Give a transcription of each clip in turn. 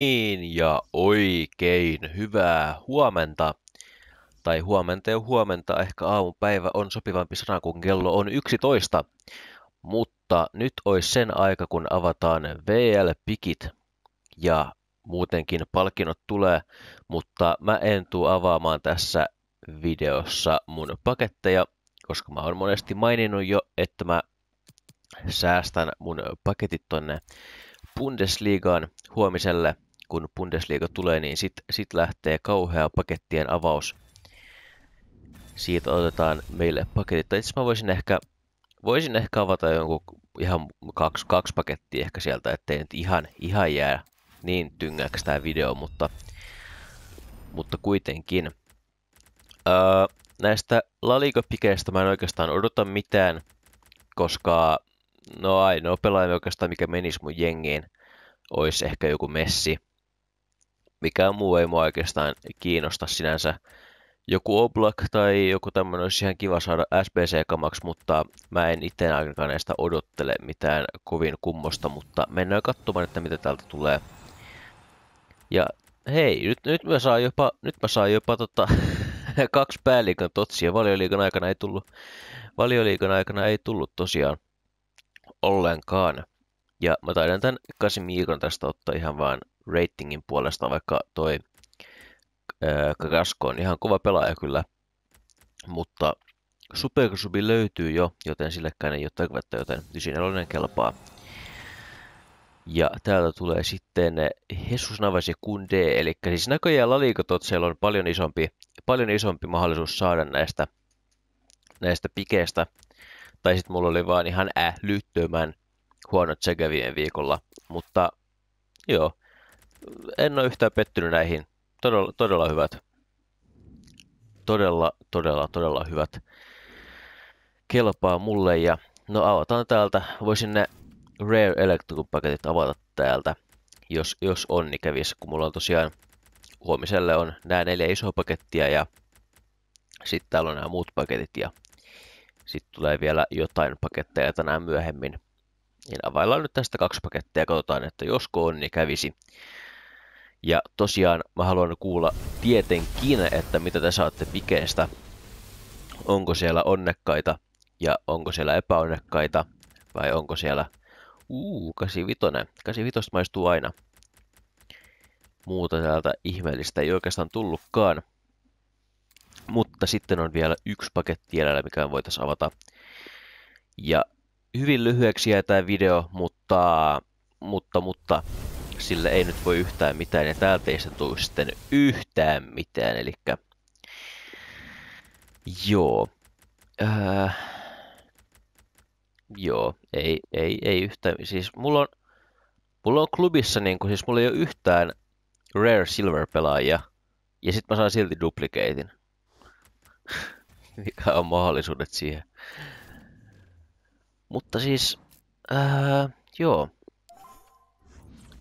Niin ja oikein hyvää huomenta. Tai huomenta ja huomenta, ehkä aamupäivä on sopivampi sana, kun kello on 11. Mutta nyt olisi sen aika, kun avataan VL-pikit ja muutenkin palkinnot tulee, mutta mä en tuu avaamaan tässä videossa mun paketteja, koska mä oon monesti maininnut jo, että mä säästän mun paketit tonne Bundesligaan huomiselle – kun Bundesliga tulee, niin sitten sit lähtee kauhea pakettien avaus. Siitä otetaan meille paketit. itse mä voisin ehkä, voisin ehkä avata jonkun ihan kaksi, kaksi pakettia ehkä sieltä, ettei nyt ihan, ihan jää niin tyngäksi tämä video, mutta, mutta kuitenkin. Öö, näistä laliga mä en oikeastaan odota mitään, koska no ainoa pelaaja oikeastaan mikä menisi mun jengiin olisi ehkä joku Messi. Mikään muu ei mua oikeastaan kiinnosta sinänsä. Joku Oblak tai joku tämmöinen olisi ihan kiva saada SBC-kamaksi, mutta mä en itse ainakaan näistä odottele mitään kovin kummosta, mutta mennään katsomaan, että mitä täältä tulee. Ja hei, nyt, nyt mä saan jopa, nyt mä saan jopa tota, kaksi pääliikan totsia. Valioliikan aikana ei tullut, valioliikan aikana ei tullut tosiaan ollenkaan. Ja mä taidan tämän Kasimiikon tästä ottaa ihan vaan ratingin puolesta, vaikka toi Kakasko on ihan kova pelaaja kyllä, mutta Supersubi löytyy jo, joten sillekään ei ole tarvetta, joten 94 kelpaa. Ja täältä tulee sitten Jesus Navasi Kunde, eli siis näköjään siellä on paljon isompi, paljon isompi mahdollisuus saada näistä, näistä pikeistä. Tai sitten mulla oli vaan ihan älyttömän äh, huono Tsegevien viikolla, mutta joo, en ole yhtään pettynyt näihin. Todella, todella hyvät. Todella, todella, todella hyvät. Kelpaa mulle ja no avataan täältä. Voisin ne Rare Electric-paketit avata täältä, jos, jos onni niin kävisi, kun mulla on tosiaan huomiselle on nämä neljä isoa pakettia ja sitten täällä on nämä muut paketit ja sitten tulee vielä jotain paketteja tänään myöhemmin. Niin availlaan nyt tästä kaksi pakettia ja katsotaan, että josko onni niin kävisi. Ja tosiaan mä haluan kuulla tietenkin, että mitä te saatte pikeestä. Onko siellä onnekkaita ja onko siellä epäonnekkaita vai onko siellä... Uu, 85. 85 maistuu aina. Muuta täältä ihmeellistä ei oikeastaan tullutkaan. Mutta sitten on vielä yksi paketti jäljellä, mikä voitaisiin avata. Ja hyvin lyhyeksi jää tämä video, mutta, mutta, mutta sille ei nyt voi yhtään mitään ja täältä ei se tule sitten yhtään mitään, eli joo. Äh, joo, ei, ei, ei yhtään, siis mulla on, mulla on klubissa niin kun, siis mulla ei ole yhtään Rare Silver-pelaajia, ja sitten mä saan silti duplicatein. Mikä on mahdollisuudet siihen. Mutta siis, äh, joo,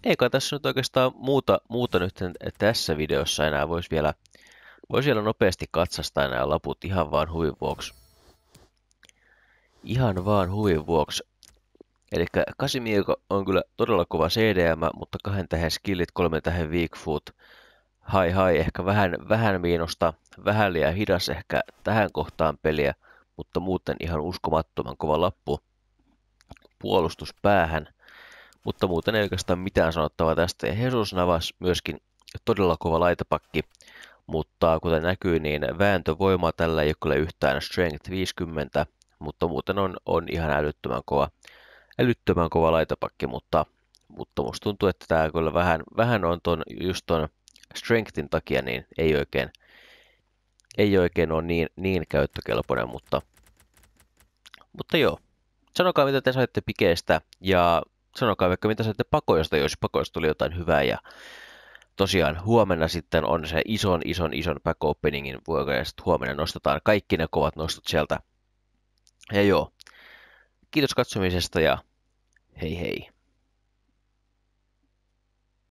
eikä tässä nyt oikeastaan muuta, muuta nyt tässä videossa enää voisi vielä, vois vielä nopeasti katsastaa nämä laput ihan vaan huvin vuoksi. Ihan vaan huvin vuoksi. Eli Kasimiiko on kyllä todella kova CDM, mutta kahden tähän skillit, kolmen tähän weak foot. Hai hai, ehkä vähän, vähän miinosta, vähän liian hidas ehkä tähän kohtaan peliä, mutta muuten ihan uskomattoman kova lappu. Puolustuspäähän – mutta muuten ei oikeastaan mitään sanottavaa tästä. Ja Jesus Navas myöskin todella kova laitapakki, mutta kuten näkyy, niin vääntövoimaa tällä ei ole kyllä yhtään Strength 50, mutta muuten on, on ihan älyttömän kova, älyttömän kova laitapakki, mutta, mutta musta tuntuu, että tämä kyllä vähän, vähän on ton, just ton Strengthin takia, niin ei oikein, ei oikein ole niin, niin käyttökelpoinen, mutta, mutta joo. Sanokaa, mitä te saitte pikeestä, ja sanokaa vaikka mitä sanotte pakoista, jos pakoista tuli jotain hyvää ja tosiaan huomenna sitten on se ison, ison, ison back openingin vuoro ja sitten huomenna nostetaan kaikki ne kovat nostot sieltä. Ja joo, kiitos katsomisesta ja hei hei.